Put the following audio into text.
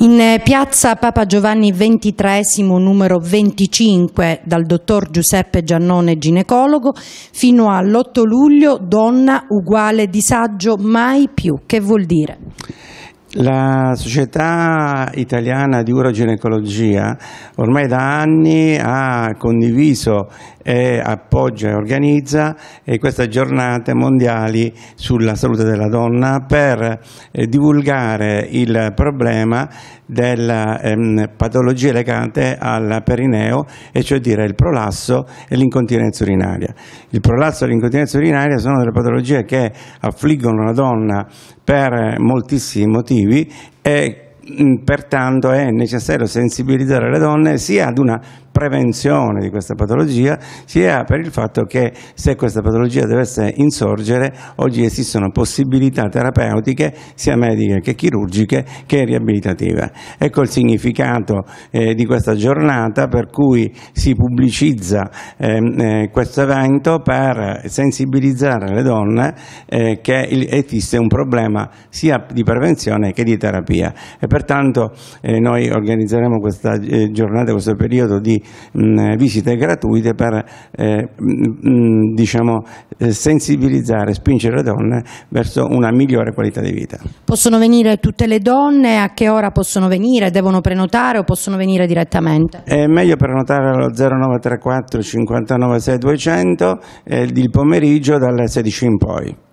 In eh, piazza Papa Giovanni XXIII numero 25 dal dottor Giuseppe Giannone ginecologo fino all'8 luglio donna uguale disagio mai più. Che vuol dire? La società italiana di uroginecologia ormai da anni ha condiviso, e appoggia e organizza eh, queste giornate mondiali sulla salute della donna per eh, divulgare il problema delle ehm, patologie legate al perineo, e cioè dire il prolasso e l'incontinenza urinaria. Il prolasso e l'incontinenza urinaria sono delle patologie che affliggono la donna per moltissimi motivi motivi e pertanto è necessario sensibilizzare le donne sia ad una prevenzione di questa patologia, sia per il fatto che se questa patologia dovesse insorgere, oggi esistono possibilità terapeutiche sia mediche che chirurgiche che riabilitative. Ecco il significato eh, di questa giornata per cui si pubblicizza ehm, eh, questo evento per sensibilizzare le donne eh, che esiste un problema sia di prevenzione che di terapia e pertanto eh, noi organizzeremo questa eh, giornata, questo periodo di mh, visite gratuite per eh, mh, diciamo, eh, sensibilizzare, spingere le donne verso una migliore qualità di vita. Possono venire tutte le donne? A che ora possono venire? Devono prenotare o possono venire direttamente? È meglio prenotare allo 0934 59 6 200 eh, il pomeriggio dalle 16 in poi.